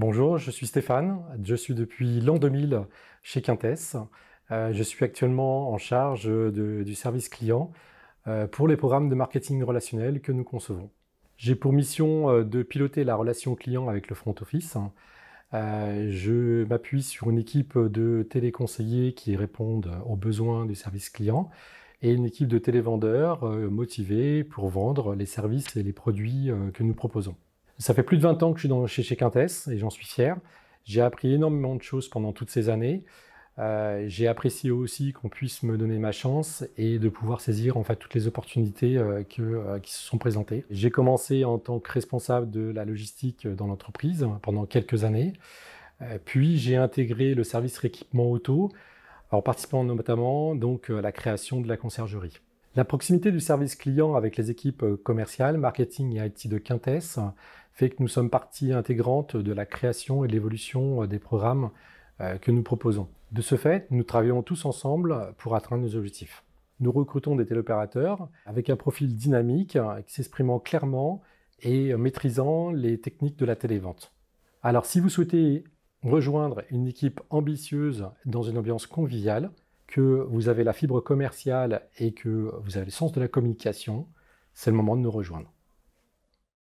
Bonjour, je suis Stéphane. Je suis depuis l'an 2000 chez Quintess. Euh, je suis actuellement en charge du service client euh, pour les programmes de marketing relationnel que nous concevons. J'ai pour mission euh, de piloter la relation client avec le front office. je m'appuie sur une équipe de téléconseillers qui répondent aux besoins du service client et une équipe de télévendeurs motivés pour vendre les services et les produits que nous proposons. Ça fait plus de 20 ans que je suis dans, chez, chez Quintess et j'en suis fier. J'ai appris énormément de choses pendant toutes ces années. Euh, j'ai apprécié aussi qu'on puisse me donner ma chance et de pouvoir saisir en fait toutes les opportunités euh, euh, qui se sont présentées. J'ai commencé en tant que responsable de la logistique dans l'entreprise pendant quelques années. puis j'ai intégré le service rééquipement auto en participant notamment donc à la création de la conciergerie. La proximité du service client avec les équipes euh, commerciales, marketing et IT de Quintess fait que nous sommes partie intégrante de la création et l'évolution euh, des programmes euh, que nous proposons. De ce fait, nous travaillons tous ensemble pour atteindre nos objectifs. Nous recrutons des téléopérateurs avec un profil dynamique s'exprimant clairement et maîtrisant les techniques de la télévente. Alors si vous souhaitez rejoindre une équipe ambitieuse dans une ambiance conviviale, que vous avez la fibre commerciale et que vous avez le sens de la communication, c'est le moment de nous rejoindre.